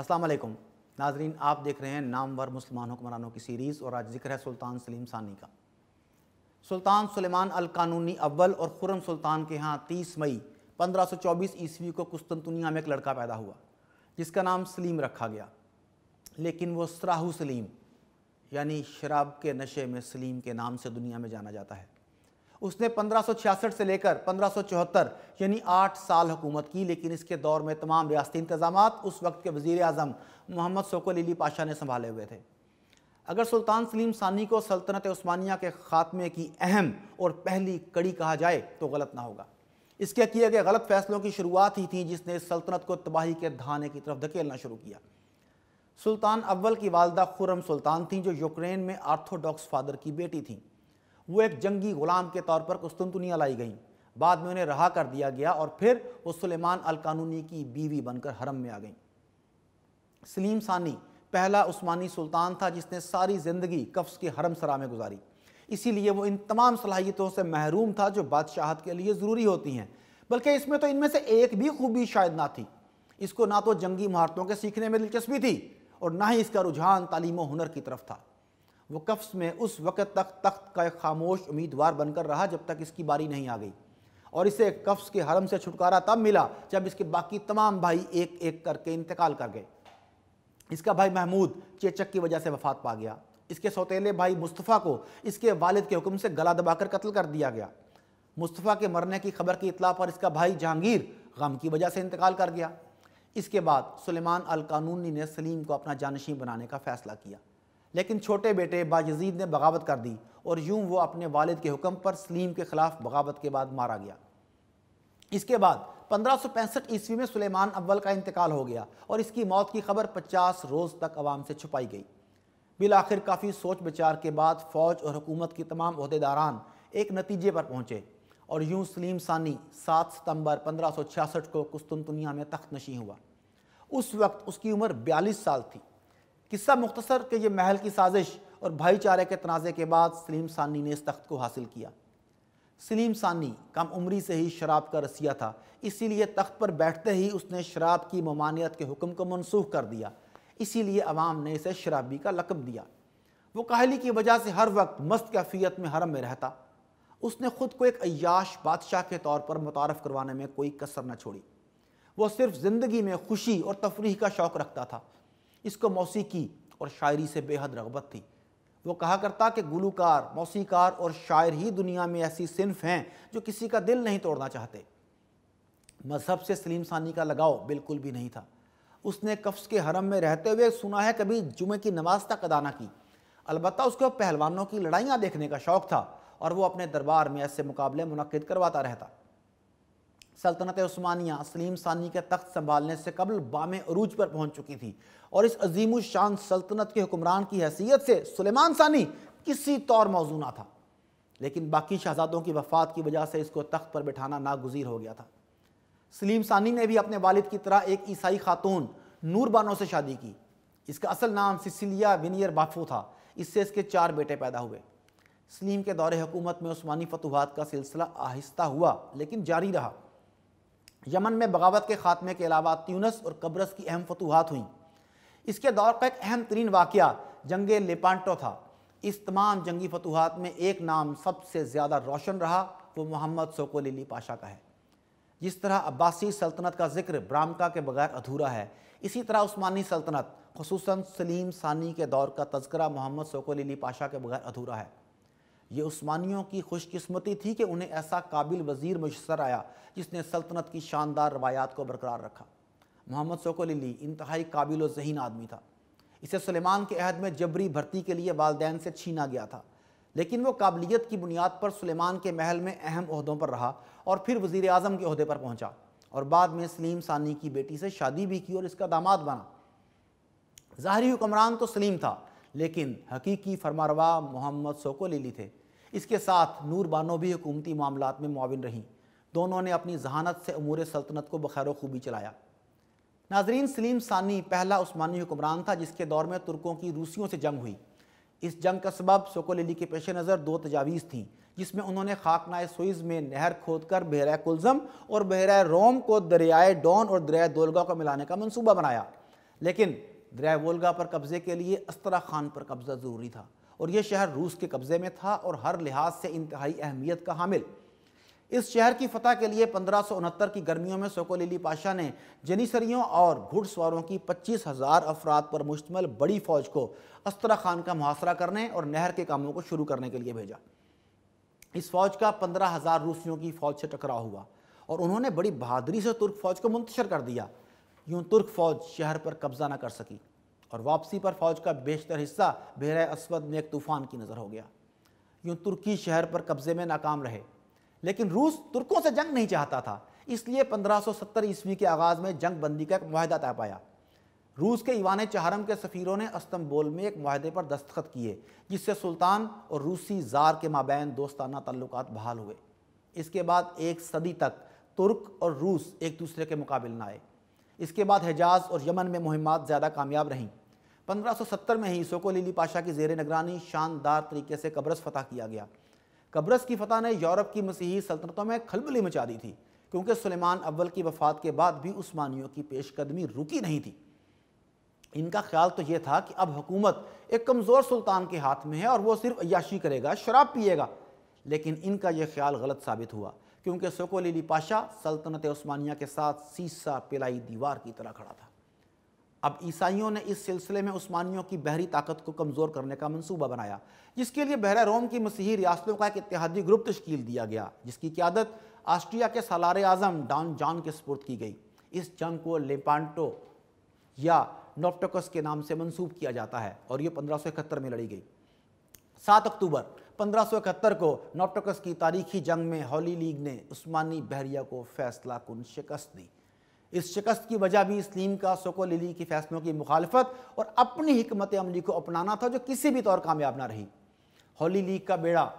असलम नाजरीन आप देख रहे हैं नामवर मुसलमान हुक्मरानों की सीरीज़ और आज जिक्र है सुल्तान सलीम सानी का सुल्तान सुलेमान अल कानूनी अव्वल और खुरम सुल्तान के यहाँ 30 मई 1524 ईस्वी को कुस्तंतुनिया में एक लड़का पैदा हुआ जिसका नाम सलीम रखा गया लेकिन वो सराहू सलीम यानी शराब के नशे में सलीम के नाम से दुनिया में जाना जाता है उसने 1566 से लेकर 1574 यानी आठ साल हुकूमत की लेकिन इसके दौर में तमाम रियाती इंतजाम उस वक्त के वजीर अजम मोहम्मद सोकोल अली पाशा ने संभाले हुए थे अगर सुल्तान सलीम सानी को सल्तनत स्मानिया के ख़ात्मे की अहम और पहली कड़ी कहा जाए तो गलत ना होगा इसके किए गए गलत फैसलों की शुरुआत ही थी जिसने सल्तनत को तबाही के धाने की तरफ धकेलना शुरू किया सुल्तान अव्वल की वालदा खुरम सुल्तान थी जो यूक्रेन में आर्थोडॉक्स फादर की बेटी थी वो एक जंगी ग़ुलाम के तौर पर कुस्तुनतुनिया लाई गई बाद में उन्हें रहा कर दिया गया और फिर वो सुलेमान अल कानूनी की बीवी बनकर हरम में आ गई सलीम सानी पहला उस्मानी सुल्तान था जिसने सारी ज़िंदगी कफ्स के हरम सरा में गुजारी इसीलिए वो इन तमाम सलाहियतों से महरूम था जो बादशाहत के लिए ज़रूरी होती हैं बल्कि इसमें तो इनमें से एक भी खूबी शायद ना थी इसको ना तो जंगी महारतों के सीखने में दिलचस्पी थी और ना ही इसका रुझान तालीम हुनर की तरफ था वो कफ्स में उस वक़्त तक तख्त का एक खामोश उम्मीदवार बनकर रहा जब तक इसकी बारी नहीं आ गई और इसे कफ्स के हरम से छुटकारा तब मिला जब इसके बाकी तमाम भाई एक एक करके इंतकाल कर गए इसका भाई महमूद चेचक की वजह से वफात पा गया इसके सौतेले भाई मुस्तफ़ा को इसके वालिद के हुक्म से गला दबाकर कत्ल कर दिया गया मुस्तफ़ा के मरने की खबर की इतला पर इसका भाई जहांगीर गम की वजह से इंतकाल कर गया इसके बाद सुलेमान अल कानूनी ने सलीम को अपना जानशीन बनाने का फैसला किया लेकिन छोटे बेटे बायजीद ने बगावत कर दी और यूं वो अपने वालिद के हुक्म पर सलीम के ख़िलाफ़ बगावत के बाद मारा गया इसके बाद पंद्रह सौ पैंसठ ईस्वी में सुलेमान अव्वल का इंतकाल हो गया और इसकी मौत की खबर पचास रोज़ तक आवाम से छुपाई गई बिल आखिर काफ़ी सोच विचार के बाद फ़ौज और हुकूमत के तमाम अहदेदारान एक नतीजे पर पहुँचे और यूं सलीम सानी सात सितंबर पंद्रह सौ छियासठ को कुस्तुनतुनिया में तख्त नशी हुआ उस वक्त उसकी उम्र बयालीस साल थी किस्सा मुख्तसर के ये महल की साजिश और भाईचारे के तनाज़े के बाद सलीम सानी ने इस तख्त को हासिल किया सलीम सानी कम उम्री से ही शराब का रसिया था इसीलिए तख्त पर बैठते ही उसने शराब की ममानियत के हुक्म को मनसूख कर दिया इसीलिए अवाम ने इसे शराबी का लकब दिया वो काहली की वजह से हर वक्त मस्त कैफियत में हरम में रहता उसने ख़ुद को एक अयाश बादशाह के तौर पर मुतारफ़ करवाने में कोई कसर न छोड़ी वो सिर्फ ज़िंदगी में खुशी और तफरी का शौक़ रखता था इसको मौसीकी और शायरी से बेहद रगबत थी वो कहा करता कि गुलूकार मौसीकार और शायर ही दुनिया में ऐसी सिंफ हैं जो किसी का दिल नहीं तोड़ना चाहते मज़हब से सलीम सानी का लगाव बिल्कुल भी नहीं था उसने कफ्स के हरम में रहते हुए सुना है कभी जुमे की नमाज तक अदा ना की अलबत्त उसको पहलवानों की लड़ाइयाँ देखने का शौक़ था और वो अपने दरबार में ऐसे मुकाबले मुनद करवाता रहता सल्तनत स्मानिया सलीम सानी के तख्त संभालने से कबल बाम अरूज पर पहुंच चुकी थी और इस अजीम शान सल्तनत के हुक्मरान की हैसियत से सुलेमान सानी किसी तौर मौजू ना था लेकिन बाकी शहजादों की वफात की वजह से इसको तख्त पर बिठाना नागुजीर हो गया था सलीम सानी ने भी अपने वालिद की तरह एक ईसाई खातून नूरबानों से शादी की इसका असल नाम सिसिलिया विनियर बाफू था इससे इसके चार बेटे पैदा हुए सलीम के दौरे हुकूमत में उस्मानी फतूहत का सिलसिला आहिस्ता हुआ लेकिन जारी रहा यमन में बगावत के खात्मे के अलावा त्यूनस और कब्रस की अहम फतूहत हुई इसके दौर का एक अहम तरीन वाक़ जंग लेपांटो था इस तमाम जंगी फतूहत में एक नाम सबसे ज़्यादा रोशन रहा वो मोहम्मद सोकोल अली पाशा का है जिस तरह अब्बासी सल्तनत का जिक्र ब्रामका के बगैर अधूरा है इसी तरह उस्मानी सल्तनत खसूस सलीम सानी के दौर का तस्करा मोहम्मद सोकोल अली पाशा के बगैर अधूरा है ये उस्मानियों की खुशकस्मती थी कि उन्हें ऐसा काबिल वज़ीर मैसर आया जिसने सल्तनत की शानदार रवायात को बरकरार रखा मोहम्मद सोकोली इंतहाई काबिल व जहन आदमी था इसे सलेमान के अहद में जबरी भर्ती के लिए वालदेन से छीना गया था लेकिन वो काबिलियत की बुनियाद पर सुलेमान के महल में अहम अहदों पर रहा और फिर वज़ी अजम के अहदे पर पहुँचा और बाद में सलीम सानी की बेटी से शादी भी की और इसका दामाद बना ज़ाहरी हुक्मरान तो सलीम था लेकिन हकीकी फरमारवा मोहम्मद ली थे इसके साथ नूर बानो भी हुकूमती मामला में माविन रहीं दोनों ने अपनी जहानत से अमूर सल्तनत को बखैर खूबी चलाया नाजरीन सलीम सानी पहला उस्मानी हुक्मरान था जिसके दौर में तुर्कों की रूसियों से जंग हुई इस जंग का सबब सोकोलेली के पेश नज़र दो तजावीज़ थीं जिसमें उन्होंने खाकनाए सुइज में नहर खोद कर बहरा कुलज़म और बहरा रोम को दरियाए डॉन और दरिया दोलगा को मिलाने का मनसूबा बनाया लेकिन दरिया वोल्गा पर कब्ज़े के लिए अस्तरा खान पर कब्ज़ा ज़रूरी था और यह शहर रूस के कब्ज़े में था और हर लिहाज से इंतहाई अहमियत का हामिल इस शहर की फतह के लिए पंद्रह की गर्मियों में सोकोलीली पाशा ने जनीसरियों और घुड़सवारों की पच्चीस हज़ार अफराद पर मुश्तमल बड़ी फ़ौज को अस्तरा खान का मुहासरा करने और नहर के कामों को शुरू करने के लिए भेजा इस फौज का पंद्रह हज़ार रूसियों की फ़ौज से टकराव हुआ और उन्होंने बड़ी बहादुरी से तुर्क फ़ौज को मुंतशर कर दिया यूं तुर्क फौज शहर पर कब्जा न कर सकी और वापसी पर फौज का बेशतर हिस्सा बहरा असवद में एक तूफ़ान की नज़र हो गया यूं तुर्की शहर पर कब्ज़े में नाकाम रहे लेकिन रूस तुर्कों से जंग नहीं चाहता था इसलिए 1570 ईस्वी के आगाज़ में जंग बंदी का एक माहदा तय पाया रूस के ईवान चहरम के सफ़ीरों ने अस्तंबोल में एक माहदे पर दस्तखत किए जिससे सुल्तान और रूसी जार के माबैन दोस्ताना तल्लुक बहाल हुए इसके बाद एक सदी तक तुर्क और रूस एक दूसरे के मुकाबले न आए इसके बाद हिजाज और यमन में मुहिम ज़्यादा कामयाब रहीं 1570 में ही सोको लीली पाशा की जेर निगरानी शानदार तरीके से कब्रस फतह किया गया कब्रस की फतह ने यूरोप की मसीही सल्तनतों में खलबली मचा दी थी क्योंकि सुलेमान अव्वल की वफात के बाद भी उस्मानियों की पेशकदमी रुकी नहीं थी इनका ख्याल तो ये था कि अब हुकूमत एक कमज़ोर सुल्तान के हाथ में है और वो सिर्फ अयाशी करेगा शराब पिएगा लेकिन इनका यह ख्याल गलत साबित हुआ क्योंकि शोकोल अली पाशा सल्तनत ओस्मानिया के साथ सीसा पिलाई दीवार की तरह खड़ा था अब ईसाइयों ने इस सिलसिले में उस्मानियों की बहरी ताकत को कमज़ोर करने का मंसूबा बनाया जिसके लिए बहर रोम की मसीही रियासतों का एक इतिहादी ग्रुप तश्कील दिया गया जिसकी क्यादत आस्ट्रिया के सलार आज़म डॉन जॉन के सपुर्द की गई इस जंग को लेपांटो या नोप्टोकस के नाम से मंसूब किया जाता है और ये पंद्रह में लड़ी गई सात अक्टूबर पंद्रह को नोटोकस की तारीखी जंग में हॉली लीग ने उस्मानी बहरिया को फैसला कुन शिकस्त दी इस शिकस्त की वजह भी इस्लीम का सोको लिली के फैसलों की मुखालफत और अपनी हमत अमली को अपनाना था जो किसी भी तौर कामयाब ना रही हॉली लीग का बेड़ा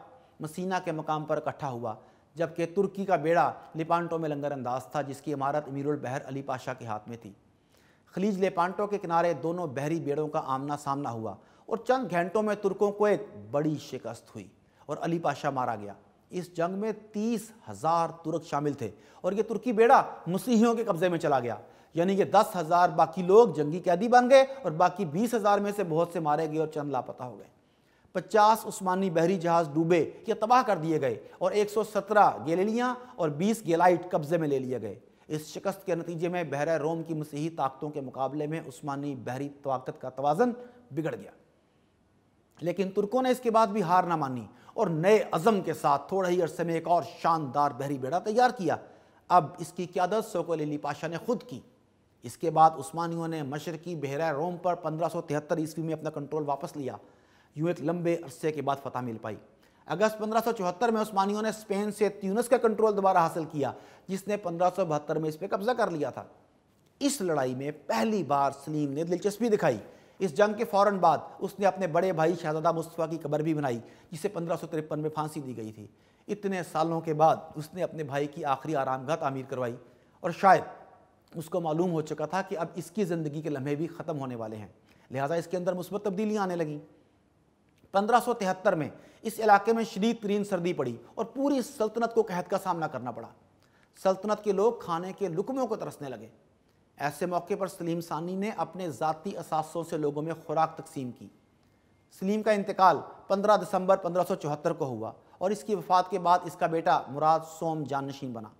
मसीना के मकाम पर इकट्ठा हुआ जबकि तुर्की का बेड़ा लिपांटो में लंगर अंदाज था जिसकी इमारत अमीरुल बहर अली पाशा के हाथ में थी खलीज लेपांटो के किनारे दोनों बहरी बेड़ों का आमना सामना हुआ और चंद घंटों में तुर्कों को एक बड़ी शिकस्त हुई और अली पाशा मारा गया इस जंग में तीस हजार तुर्क शामिल थे और ये तुर्की बेड़ा मसीहियों के कब्जे में चला गया यानी कि दस हजार बाकी लोग जंगी कैदी बन गए और बाकी बीस हजार में से बहुत से मारे गए और चंद लापता हो गए पचास उस्मानी बहरी जहाज डूबे या तबाह कर दिए गए और एक सौ सत्रह गेलेलियाँ और बीस गेलाइट कब्जे में ले लिए गए इस शिकस्त के नतीजे में बहरा रोम की मसीही ताकतों के मुकाबले में उस्मानी बहरी ताकत का तोज़न बिगड़ गया लेकिन तुर्कों ने इसके बाद भी हार ना मानी और नए अज़म के साथ थोड़ा ही अरसे में एक और शानदार बहरी बेड़ा तैयार किया अब इसकी क्यादत सोकोल अली पाशा ने खुद की इसके बाद उस्मानियों ने मशरकी बहरा रोम पर पंद्रह सौ तिहत्तर ईस्वी में अपना कंट्रोल वापस लिया यूँ एक लंबे अरसे के बाद फतह मिल पाई अगस्त पंद्रह सौ चौहत्तर में उस्मानियों ने स्पेन से त्यूनस का कंट्रोल दोबारा हासिल किया जिसने पंद्रह सौ बहत्तर में इस पर कब्जा कर लिया था इस लड़ाई में पहली बार सलीम ने दिलचस्पी दिखाई इस जंग के फौरन बाद उसने अपने बड़े भाई शहजादा मुस्तफ़ा की कबर भी बनाई जिसे पंद्रह में फांसी दी गई थी इतने सालों के बाद उसने अपने भाई की आखिरी आरामगाह आमिर करवाई और शायद उसको मालूम हो चुका था कि अब इसकी ज़िंदगी के लम्हे भी ख़त्म होने वाले हैं लिहाजा इसके अंदर मुस्बत तब्दीलियाँ आने लगीं पंद्रह में इस इलाके में शदीद तरीन सर्दी पड़ी और पूरी सल्तनत को कहत का सामना करना पड़ा सल्तनत के लोग खाने के लुकमों को तरसने लगे ऐसे मौके पर सलीम सानी ने अपने ज़ाती असासों से लोगों में खुराक तकसीम की सलीम का इंतकाल 15 दिसंबर 1574 को हुआ और इसकी वफात के बाद इसका बेटा मुराद सोम जानशीन बना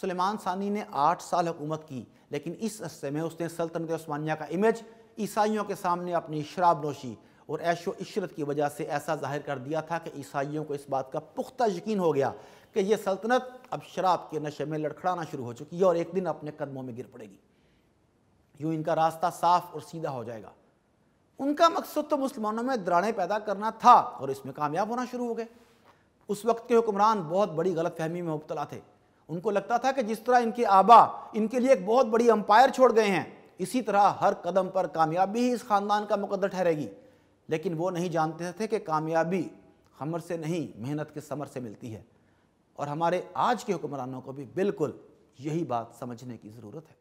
सुलेमान सानी ने आठ साल हुकूमत की लेकिन इस अरसे में उसने सल्तनत ओस्मानिया का इमेज ईसाइयों के सामने अपनी शराब नोशी और ऐशो इशरत की वजह से ऐसा जाहिर कर दिया था कि ईसाइयों को इस बात का पुख्ता यकीन हो गया कि यह सल्तनत अब शराब के नशे में लड़खड़ाना शुरू हो चुकी है और एक दिन अपने कदमों में गिर पड़ेगी यूं इनका रास्ता साफ और सीधा हो जाएगा उनका मकसद तो मुसलमानों में दराड़े पैदा करना था और इसमें कामयाब होना शुरू हो गए उस वक्त के हुक्मरान बहुत बड़ी गलत फहमी में मुबतला थे उनको लगता था कि जिस तरह इनके आबा इनके लिए एक बहुत बड़ी अंपायर छोड़ गए हैं इसी तरह हर कदम पर कामयाबी ही इस ख़ानदान का मुकदर ठहरेगी लेकिन वो नहीं जानते थे कि कामयाबी हमर से नहीं मेहनत के समर से मिलती है और हमारे आज के हुक्मरानों को भी बिल्कुल यही बात समझने की ज़रूरत है